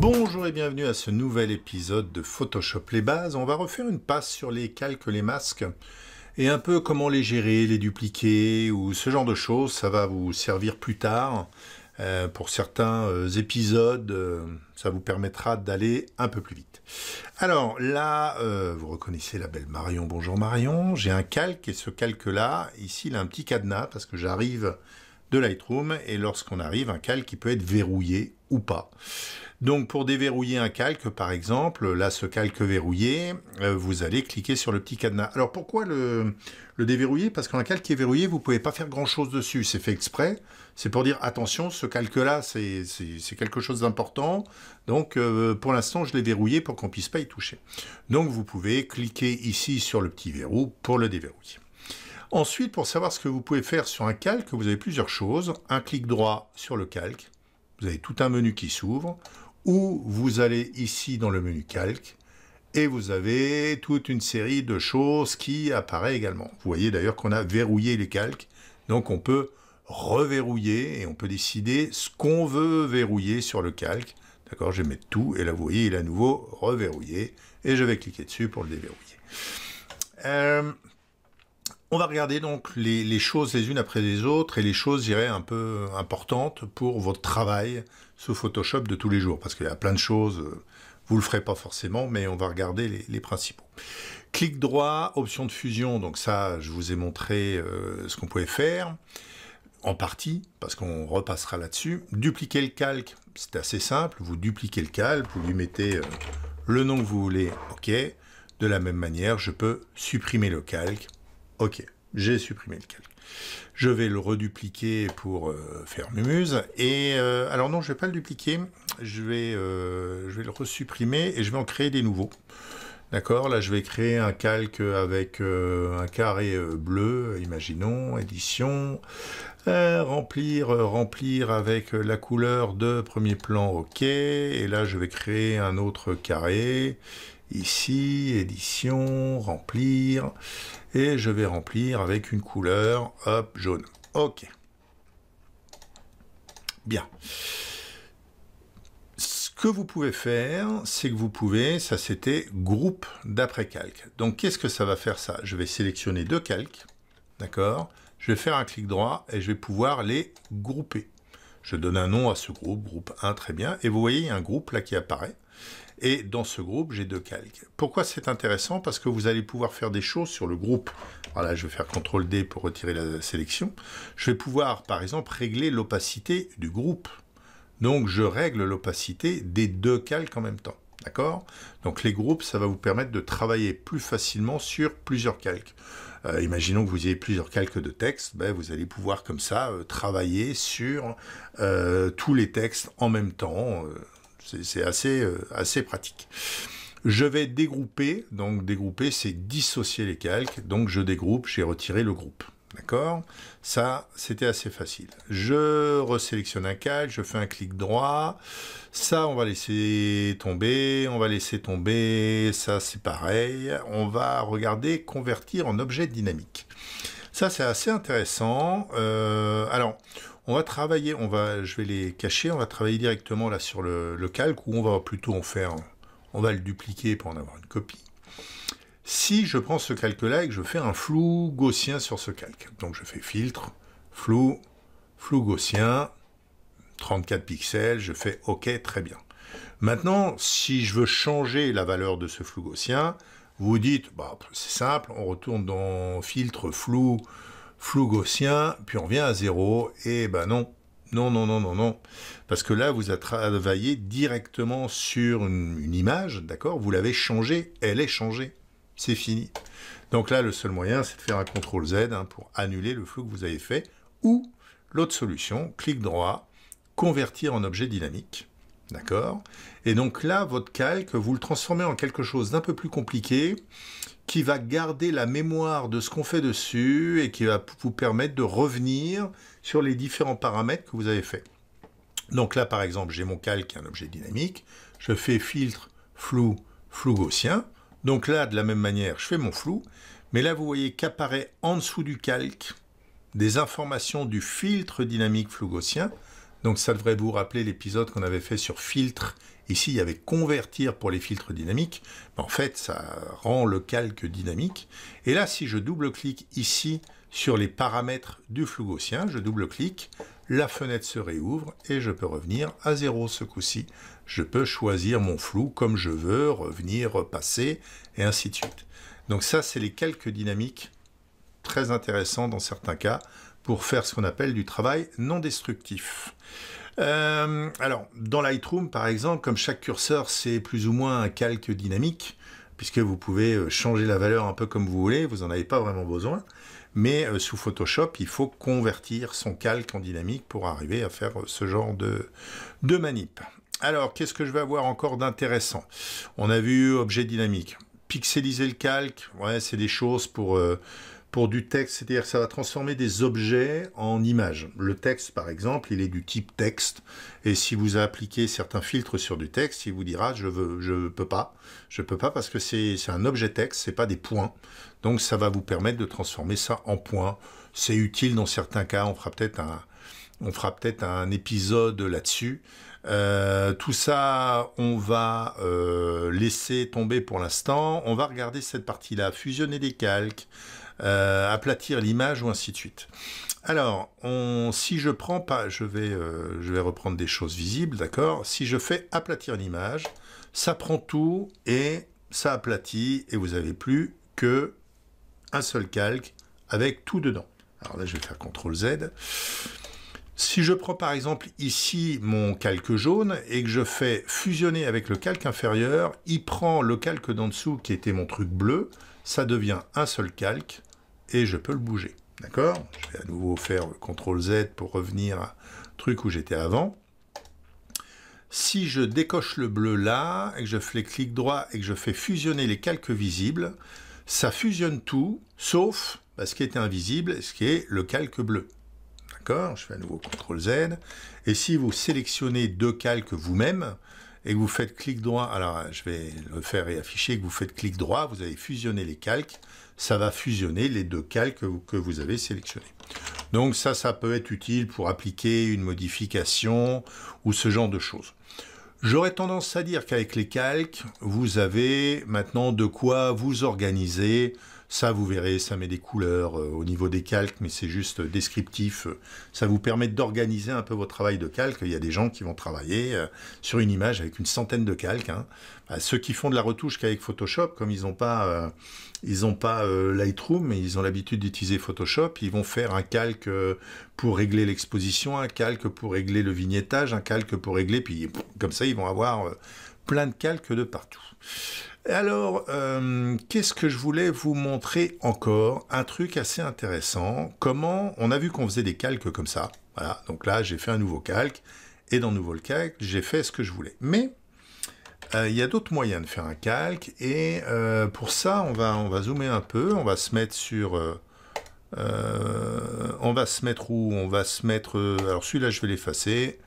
Bonjour et bienvenue à ce nouvel épisode de Photoshop les bases. On va refaire une passe sur les calques, les masques et un peu comment les gérer, les dupliquer ou ce genre de choses. Ça va vous servir plus tard euh, pour certains euh, épisodes. Euh, ça vous permettra d'aller un peu plus vite. Alors là, vous reconnaissez la belle Marion. Bonjour Marion. J'ai un calque et ce calque-là, ici, il a un petit cadenas parce que j'arrive de Lightroom et lorsqu'on arrive, un calque qui peut être verrouillé ou pas. Donc pour déverrouiller un calque, par exemple, là ce calque verrouillé, euh, vous allez cliquer sur le petit cadenas. Alors pourquoi le, déverrouiller Parce qu'un calque qui est verrouillé, vous pouvez pas faire grand-chose dessus, c'est fait exprès. C'est pour dire, attention, ce calque-là, c'est quelque chose d'important. Donc euh, pour l'instant, je l'ai verrouillé pour qu'on puisse pas y toucher. Donc vous pouvez cliquer ici sur le petit verrou pour le déverrouiller. Ensuite, pour savoir ce que vous pouvez faire sur un calque, vous avez plusieurs choses. Un clic droit sur le calque vous avez tout un menu qui s'ouvre, ou vous allez ici dans le menu calque, et vous avez toute une série de choses qui apparaît également. Vous voyez d'ailleurs qu'on a verrouillé les calques, donc on peut reverrouiller et on peut décider ce qu'on veut verrouiller sur le calque. D'accord, je vais mettre tout et là vous voyez il est à nouveau reverrouillé et je vais cliquer dessus pour le déverrouiller. Euh, on va regarder donc les, choses les unes après les autres et les choses, je un peu importantes pour votre travail sous Photoshop de tous les jours. Parce qu'il y a plein de choses, euh, vous ne le ferez pas forcément, mais on va regarder les, principaux. Clic droit, option de fusion, donc ça, je vous ai montré euh, ce qu'on pouvait faire, en partie, parce qu'on repassera là-dessus. Dupliquer le calque, c'est assez simple, vous dupliquez le calque, vous lui mettez euh, le nom que vous voulez, ok. De la même manière, je peux supprimer le calque Ok, j'ai supprimé le calque. Je vais le redupliquer pour euh, faire mumuse. Et euh, alors non, je vais pas le dupliquer. Je vais, euh, je vais le resupprimer et je vais en créer des nouveaux. D'accord, là je vais créer un calque avec un carré bleu, imaginons, édition, remplir, remplir avec la couleur de premier plan, ok, et là je vais créer un autre carré, ici, édition, remplir, et je vais remplir avec une couleur, hop, jaune. Ok. Bien. Ce que vous pouvez faire, c'est que vous pouvez, ça c'était groupe d'après-calque. Donc qu'est-ce que ça va faire ça Je vais sélectionner deux calques, d'accord Je vais faire un clic droit et je vais pouvoir les grouper. Je donne un nom à ce groupe, groupe 1, très bien. Et vous voyez, un groupe là qui apparaît. Et dans ce groupe, j'ai deux calques. Pourquoi c'est intéressant Parce que vous allez pouvoir faire des choses sur le groupe. Voilà, je vais faire CTRL D pour retirer la sélection. Je vais pouvoir, par exemple, régler l'opacité du groupe. Donc, je règle l'opacité des deux calques en même temps. D'accord Donc, les groupes, ça va vous permettre de travailler plus facilement sur plusieurs calques. Euh, imaginons que vous ayez plusieurs calques de texte, ben, vous allez pouvoir comme ça euh, travailler sur euh, tous les textes en même temps c'est euh, assez, pratique. Je vais dégrouper, donc dégrouper c'est dissocier les calques, donc je dégroupe, j'ai retiré le groupe. D'accord Ça, c'était assez facile. Je resélectionne un calque, je fais un clic droit. Ça, on va laisser tomber, on va laisser tomber, ça c'est pareil. On va regarder convertir en objet dynamique. Ça, c'est assez intéressant. Euh, alors, on va travailler, on va, je vais les cacher, on va travailler directement là sur le, calque, ou on va plutôt en faire, on va le dupliquer pour en avoir une copie. Si je prends ce calque-là et que je fais un flou gaussien sur ce calque, donc je fais filtre, flou, flou gaussien, 34 pixels, je fais OK, très bien. Maintenant, si je veux changer la valeur de ce flou gaussien, vous dites, bah, c'est simple, on retourne dans filtre flou, flou gaussien, puis on revient à zéro. Et ben non, non, non, non, non, non. Parce que là, vous avez travaillé directement sur une, image, d'accord Vous l'avez changée, elle est changée. C'est fini. Donc là, le seul moyen, c'est de faire un CTRL Z hein, pour annuler le flou que vous avez fait. Ou l'autre solution, clic droit, convertir en objet dynamique. D'accord Et donc là, votre calque, vous le transformez en quelque chose d'un peu plus compliqué qui va garder la mémoire de ce qu'on fait dessus et qui va vous permettre de revenir sur les différents paramètres que vous avez faits. Donc là, par exemple, j'ai mon calque, un objet dynamique. Je fais filtre, flou, flou gaussien. Donc là, de la même manière, je fais mon flou. Mais là, vous voyez qu'apparaît en dessous du calque des informations du filtre dynamique flou gaussien. Donc ça devrait vous rappeler l'épisode qu'on avait fait sur filtre. Ici, il y avait convertir pour les filtres dynamiques. Ben, en fait, ça rend le calque dynamique. Et là, si je double-clique ici sur les paramètres du flou gaussien, je double-clique, la fenêtre se réouvre et je peux revenir à zéro ce coup-ci. Je peux choisir mon flou comme je veux, revenir, passer, et ainsi de suite. Donc ça, c'est les calques dynamiques, très intéressants dans certains cas pour faire ce qu'on appelle du travail non destructif. Euh, alors, dans Lightroom, par exemple, comme chaque curseur, c'est plus ou moins un calque dynamique, puisque vous pouvez euh, changer la valeur un peu comme vous voulez, vous en avez pas vraiment besoin. Mais euh, sous Photoshop, il faut convertir son calque en dynamique pour arriver à faire ce genre de, manip. Alors, qu'est-ce que je vais avoir encore d'intéressant On a vu objet dynamique. Pixeliser le calque, ouais, c'est des choses pour pour du texte, c'est-à-dire que ça va transformer des objets en images. Le texte, par exemple, il est du type texte, et si vous appliquez certains filtres sur du texte, il vous dira je veux, peux pas, je peux pas parce que c'est un objet texte, c'est pas des points. Donc ça va vous permettre de transformer ça en points. C'est utile dans certains cas. On fera peut-être un, un épisode là-dessus. Euh, tout ça, on va euh, laisser tomber pour l'instant. On va regarder cette partie-là, fusionner des calques, euh, aplatir l'image ou ainsi de suite. Alors, si je prends pas, je vais, euh, je vais reprendre des choses visibles, d'accord Si je fais aplatir l'image, ça prend tout et ça aplatit et vous avez plus que un seul calque avec tout dedans. Alors là, je vais faire CTRL Z. Si je prends par exemple ici mon calque jaune et que je fais fusionner avec le calque inférieur, il prend le calque d'en dessous qui était mon truc bleu, ça devient un seul calque et je peux le bouger. D'accord Je vais à nouveau faire CTRL Z pour revenir à truc où j'étais avant. Si je décoche le bleu là, et que je fais clic droit et que je fais fusionner les calques visibles, ça fusionne tout, sauf bah, ce qui est invisible, ce qui est le calque bleu. D'accord Je fais à nouveau CTRL Z. Et si vous sélectionnez deux calques vous-même, et que vous faites clic droit, alors je vais le faire et afficher, que vous faites clic droit, vous allez fusionner les calques, ça va fusionner les deux calques que vous, avez sélectionnés. Donc ça, ça peut être utile pour appliquer une modification ou ce genre de choses. J'aurais tendance à dire qu'avec les calques, vous avez maintenant de quoi vous organiser ça, vous verrez, ça met des couleurs euh, au niveau des calques, mais c'est juste euh, descriptif. Ça vous permet d'organiser un peu votre travail de calque. Il y a des gens qui vont travailler euh, sur une image avec une centaine de calques. Hein. Bah, ceux qui font de la retouche qu'avec Photoshop, comme ils n'ont pas, ils ont pas Lightroom, mais ils ont l'habitude d'utiliser Photoshop, ils vont faire un calque pour régler l'exposition, un calque pour régler le vignettage, un calque pour régler, puis comme ça, ils vont avoir plein de calques de partout. Alors, euh, qu'est-ce que je voulais vous montrer encore Un truc assez intéressant. Comment on a vu qu'on faisait des calques comme ça. Voilà. Donc là, j'ai fait un nouveau calque et dans nouveau calque, j'ai fait ce que je voulais. Mais euh, il y a d'autres moyens de faire un calque et euh, pour ça, on va on va zoomer un peu. On va se mettre sur on va se mettre où On va se mettre. alors celui-là, je vais l'effacer.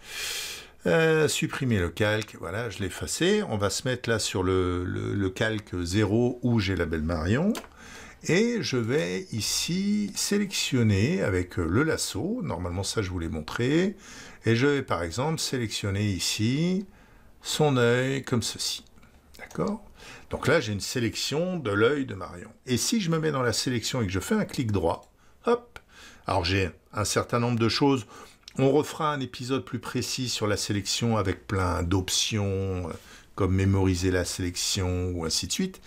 Euh, supprimer le calque, voilà, je l'ai effacé. On va se mettre là sur le, le calque 0 où j'ai la belle Marion. Et je vais ici sélectionner avec euh, le lasso, normalement ça je vous l'ai montré, et je vais par exemple sélectionner ici son œil comme ceci. D'accord Donc là j'ai une sélection de l'œil de Marion. Et si je me mets dans la sélection et que je fais un clic droit, hop, alors j'ai un certain nombre de choses on refera un épisode plus précis sur la sélection avec plein d'options, euh, comme mémoriser la sélection ou ainsi de suite.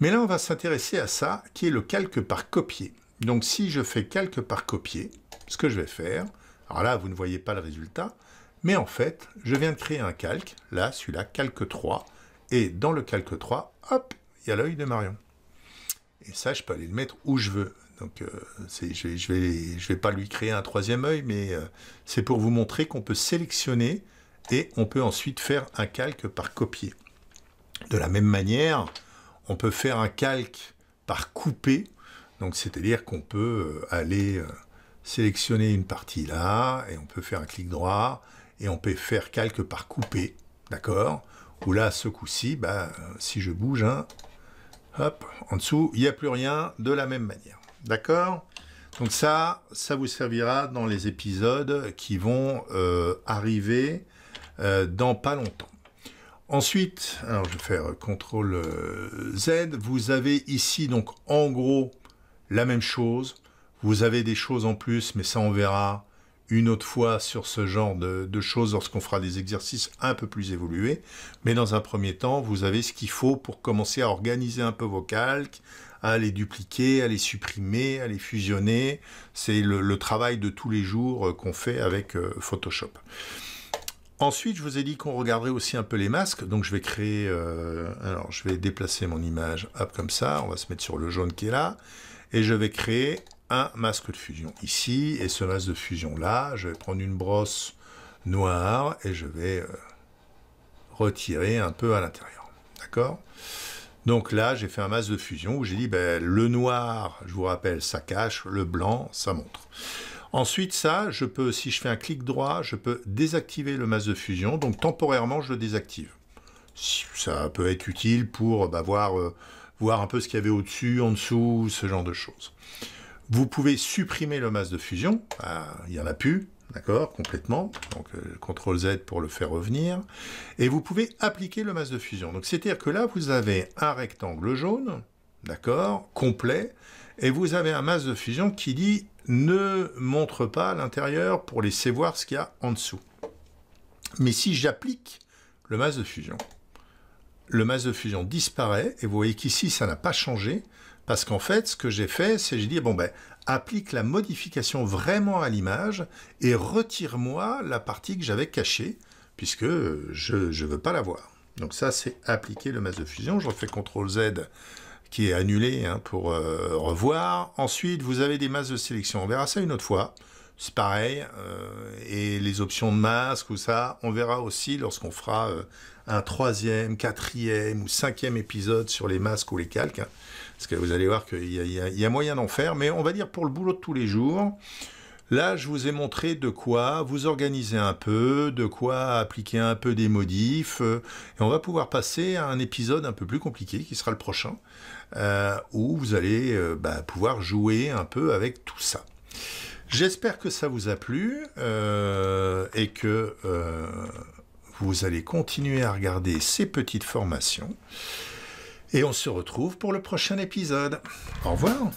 Mais là, on va s'intéresser à ça, qui est le calque par copier. Donc si je fais calque par copier, ce que je vais faire, alors là, vous ne voyez pas le résultat, mais en fait, je viens de créer un calque, là, celui-là, calque 3, et dans le calque 3, hop, il y a l'œil de Marion. Et ça, je peux aller le mettre où je veux. Donc, euh, je ne vais, pas lui créer un troisième œil, mais euh, c'est pour vous montrer qu'on peut sélectionner et on peut ensuite faire un calque par copier. De la même manière, on peut faire un calque par couper. Donc, c'est-à-dire qu'on peut euh, aller sélectionner une partie là, et on peut faire un clic droit, et on peut faire calque par couper. D'accord Ou là, ce coup-ci, bah, si je bouge, hein, hop, en dessous, il n'y a plus rien de la même manière. D'accord Donc ça, ça vous servira dans les épisodes qui vont euh, arriver euh, dans pas longtemps. Ensuite, alors je vais faire euh, CTRL Z, vous avez ici donc en gros la même chose. Vous avez des choses en plus, mais ça on verra une autre fois sur ce genre de, de choses lorsqu'on fera des exercices un peu plus évolués. Mais dans un premier temps, vous avez ce qu'il faut pour commencer à organiser un peu vos calques, à les dupliquer, à les supprimer, à les fusionner. C'est le, travail de tous les jours euh, qu'on fait avec euh, Photoshop. Ensuite, je vous ai dit qu'on regarderait aussi un peu les masques. Donc, je vais créer. Euh, alors, je vais déplacer mon image comme ça. On va se mettre sur le jaune qui est là. Et je vais créer un masque de fusion ici. Et ce masque de fusion là, je vais prendre une brosse noire et je vais retirer un peu à l'intérieur. D'accord donc là, j'ai fait un masque de fusion où j'ai dit, ben, le noir, je vous rappelle, ça cache, le blanc, ça montre. Ensuite, ça, je peux, si je fais un clic droit, je peux désactiver le masque de fusion. Donc temporairement, je le désactive. Ça peut être utile pour bah, voir, euh, voir un peu ce qu'il y avait au-dessus, en dessous, ce genre de choses. Vous pouvez supprimer le masque de fusion. Ah, il y n'y en a plus d'accord, complètement. Donc euh, CTRL Z pour le faire revenir. Et vous pouvez appliquer le masque de fusion. Donc c'est-à-dire que là, vous avez un rectangle jaune, d'accord, complet, et vous avez un masque de fusion qui dit ne montre pas l'intérieur pour laisser voir ce qu'il y a en dessous. Mais si j'applique le masque de fusion, le masque de fusion disparaît, et vous voyez qu'ici, ça n'a pas changé, parce qu'en fait, ce que j'ai fait, c'est j'ai dit, bon ben, applique la modification vraiment à l'image et retire-moi la partie que j'avais cachée, puisque euh, je ne veux pas la voir. Donc ça, c'est appliquer le masque de fusion. Je refais CTRL-Z qui est annulé hein, pour euh, revoir. Ensuite, vous avez des masses de sélection. On verra ça une autre fois. C'est pareil. Euh, et les options de masque ou ça, on verra aussi lorsqu'on fera un troisième, quatrième ou cinquième épisode sur les masques ou les calques. Hein. Parce que vous allez voir qu'il y, a moyen d'en faire, mais on va dire pour le boulot de tous les jours. Là, je vous ai montré de quoi vous organiser un peu, de quoi appliquer un peu des modifs. Euh, et on va pouvoir passer à un épisode un peu plus compliqué, qui sera le prochain, euh, où vous allez euh, bah, pouvoir jouer un peu avec tout ça. J'espère que ça vous a plu et que vous allez continuer à regarder ces petites formations et on se retrouve pour le prochain épisode. Au revoir